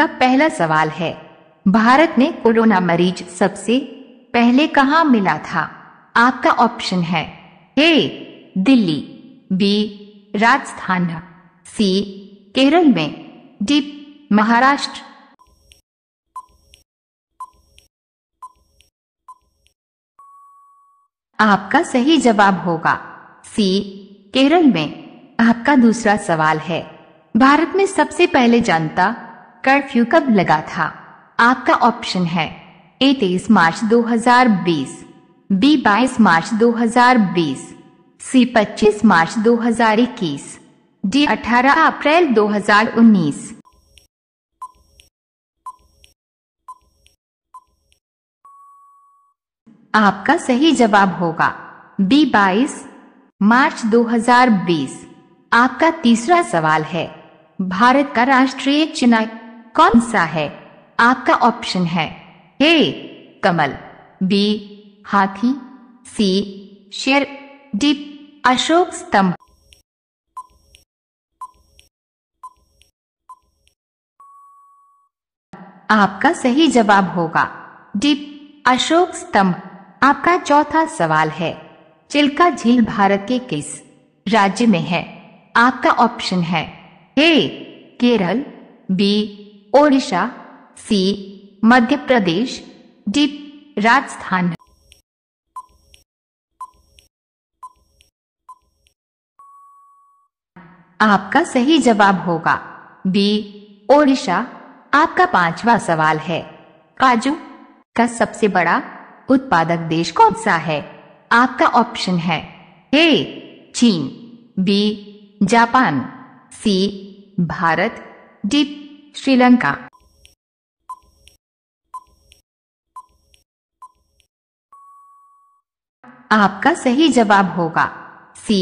का पहला सवाल है भारत में कोरोना मरीज सबसे पहले कहाँ मिला था आपका ऑप्शन है A Delhi B Rajasthan C Kerala में डी महाराष्ट्र आपका सही जवाब होगा सी केरल में आपका दूसरा सवाल है भारत में सबसे पहले जनता कर्फ्यू कब लगा था आपका ऑप्शन है ए तेईस मार्च 2020, बी बाईस मार्च 2020, सी पच्चीस मार्च 2021, डी अठारह अप्रैल 2019। आपका सही जवाब होगा बी बाईस मार्च 2020। आपका तीसरा सवाल है भारत का राष्ट्रीय चिन्ह कौन सा है आपका ऑप्शन है ए कमल बी हाथी सी शेर डी अशोक स्तंभ आपका सही जवाब होगा डी अशोक स्तंभ आपका चौथा सवाल है चिल्का झील भारत के किस राज्य में है आपका ऑप्शन है A Kerala B Odisha C Madhya Pradesh D Rajasthan आपका सही जवाब होगा बी ओडिशा आपका पांचवा सवाल है काजू का सबसे बड़ा उत्पादक देश कौन सा है आपका ऑप्शन है ए चीन B Japan C Bharat D Sri Lanka आपका सही जवाब होगा सी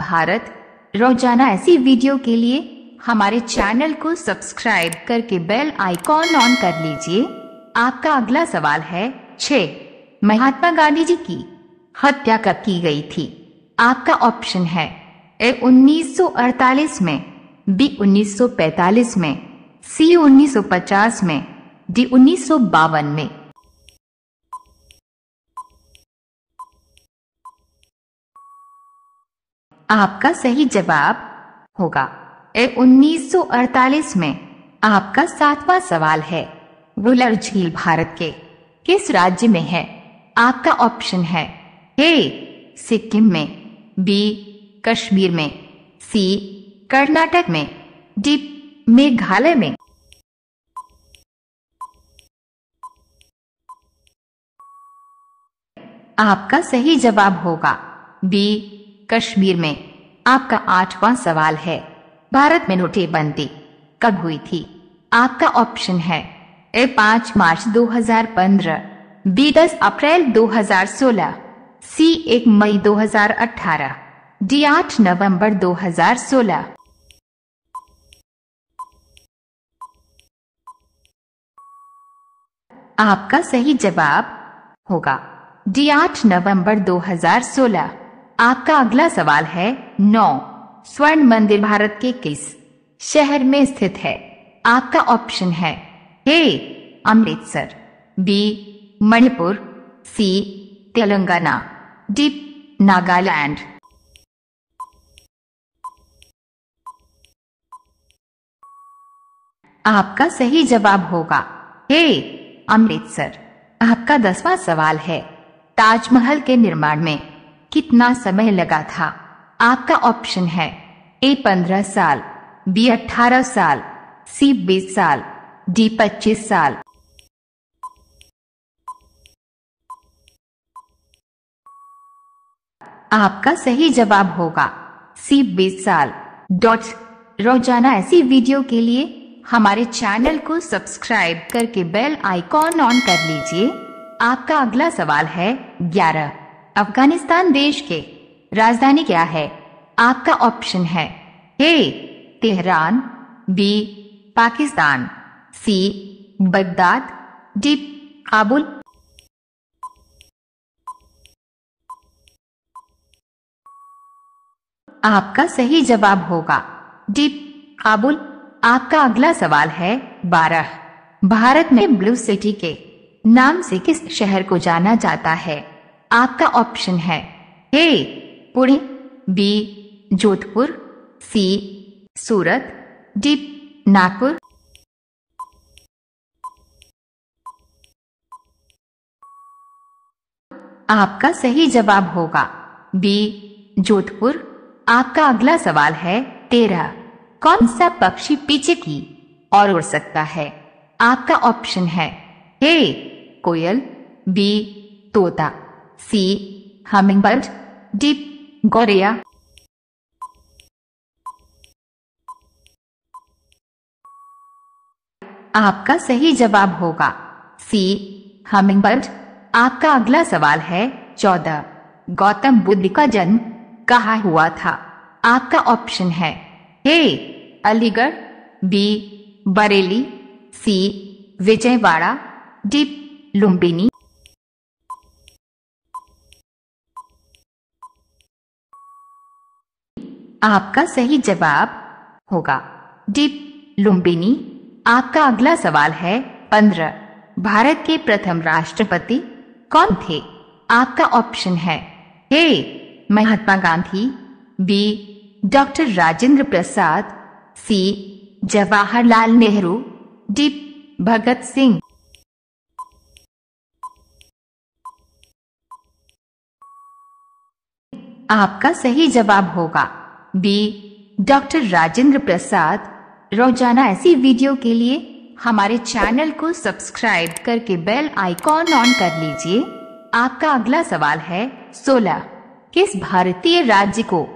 भारत रोजाना ऐसी वीडियो के लिए हमारे चैनल को सब्सक्राइब करके बेल आइकॉन ऑन कर लीजिए आपका अगला सवाल है छ महात्मा गांधी जी की हत्या कब की गई थी आपका ऑप्शन है ए 1948 में बी 1945 में सी 1950 में डी उन्नीस में आपका सही जवाब होगा ए 1948 में आपका सातवां सवाल है वुलर झील भारत के किस राज्य में है आपका ऑप्शन है ए सिक्किम में बी कश्मीर में सी कर्नाटक में डी मेघालय में आपका सही जवाब होगा बी कश्मीर में आपका आठवां सवाल है भारत में बंदी कब हुई थी आपका ऑप्शन है ए पांच मार्च 2015, बी दस अप्रैल 2016, सी एक मई 2018, डी आठ नवंबर 2016 आपका सही जवाब होगा डी आठ हजार सोलह आपका अगला सवाल है नौ स्वर्ण मंदिर भारत के किस शहर में स्थित है आपका ऑप्शन है A Amritsar B Manipur C Telangana D Nagaland आपका सही जवाब होगा ए अमृतसर आपका दसवां सवाल है ताजमहल के निर्माण में कितना समय लगा था आपका ऑप्शन है ए पंद्रह साल बी अठारह साल सी बीस साल डी पच्चीस साल आपका सही जवाब होगा सी बीस साल डॉट रोजाना ऐसी वीडियो के लिए हमारे चैनल को सब्सक्राइब करके बेल आइकॉन ऑन कर लीजिए आपका अगला सवाल है ग्यारह अफगानिस्तान देश के राजधानी क्या है आपका ऑप्शन है A Tehran B Pakistan C Baghdad D Kabul आपका सही जवाब होगा डी काबुल आपका अगला सवाल है बारह भारत में ब्लू सिटी के नाम से किस शहर को जाना जाता है आपका ऑप्शन है A Pune B Jodhpur C Surat D Nagpur आपका सही जवाब होगा बी जोधपुर आपका अगला सवाल है तेरह कौन सा पक्षी पीछे की और उड़ सकता है आपका ऑप्शन है ए कोयल बी तोता सी बर्ड डी गोरिया आपका सही जवाब होगा सी हमिंग बर्ड आपका अगला सवाल है चौदह गौतम बुद्ध का जन्म कहा हुआ था आपका ऑप्शन है A Aligarh B Bareilly C Vijayawada D Lumbini आपका सही जवाब होगा डी लुम्बिनी आपका अगला सवाल है पंद्रह भारत के प्रथम राष्ट्रपति कौन थे आपका ऑप्शन है A Mahatma Gandhi B doctor Rajendra Prasad C Jawaharlal Nehru D Bhagat Singh आपका सही जवाब होगा बी डॉक्टर राजेंद्र प्रसाद रोजाना ऐसी वीडियो के लिए हमारे चैनल को सब्सक्राइब करके बेल आइकॉन ऑन कर लीजिए आपका अगला सवाल है 16 किस भारतीय राज्य को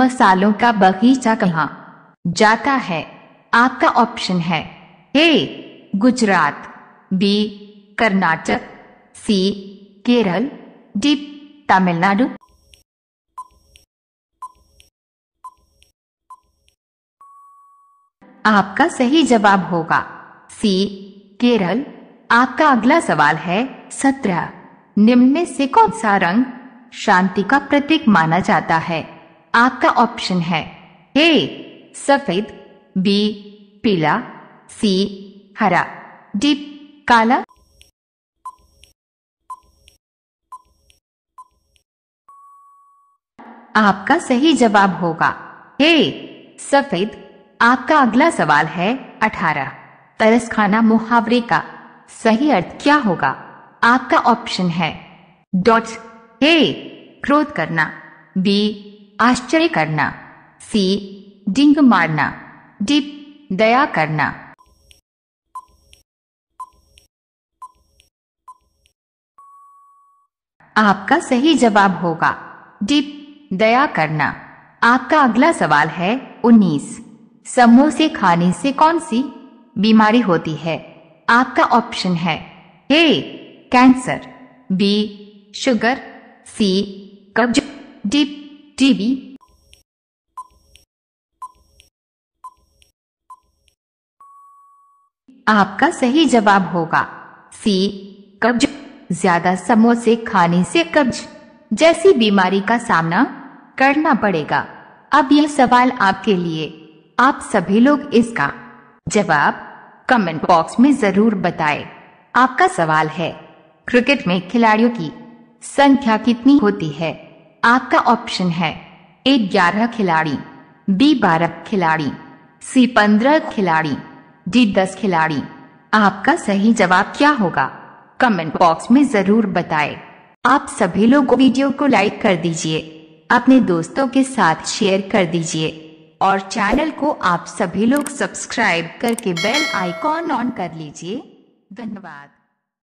मसालों का बगीचा कहा जाता है आपका ऑप्शन है A Gujarat B Karnataka C Kerala D Tamil Nadu आपका सही जवाब होगा सी केरल आपका अगला सवाल है सत्रह निम्न में से कौन सा रंग शांति का प्रतीक माना जाता है आपका ऑप्शन है ए सफेद बी पीला सी हरा डी काला आपका सही जवाब होगा ए सफेद आपका अगला सवाल है अठारह तरस खाना मुहावरे का सही अर्थ क्या होगा आपका ऑप्शन है डॉट ए क्रोध करना बी आश्चर्य करना सी डिंग मारना डिप दया करना आपका सही जवाब होगा डिप दया करना आपका अगला सवाल है 19 समोसे खाने से कौन सी बीमारी होती है आपका ऑप्शन है A cancer B sugar C कब्ज डी टीवी आपका सही जवाब होगा सी कब्ज ज्यादा समोसे खाने से कब्ज जैसी बीमारी का सामना करना पड़ेगा अब यह सवाल आपके लिए आप सभी लोग इसका जवाब कमेंट बॉक्स में जरूर बताएं। आपका सवाल है क्रिकेट में खिलाड़ियों की संख्या कितनी होती है आपका ऑप्शन है ए ग्यारह खिलाड़ी बी बारह खिलाड़ी सी पंद्रह खिलाड़ी डी दस खिलाड़ी आपका सही जवाब क्या होगा कमेंट बॉक्स में जरूर बताएं। आप सभी लोग वीडियो को लाइक कर दीजिए अपने दोस्तों के साथ शेयर कर दीजिए और चैनल को आप सभी लोग सब्सक्राइब करके बेल आइकॉन ऑन कर लीजिए धन्यवाद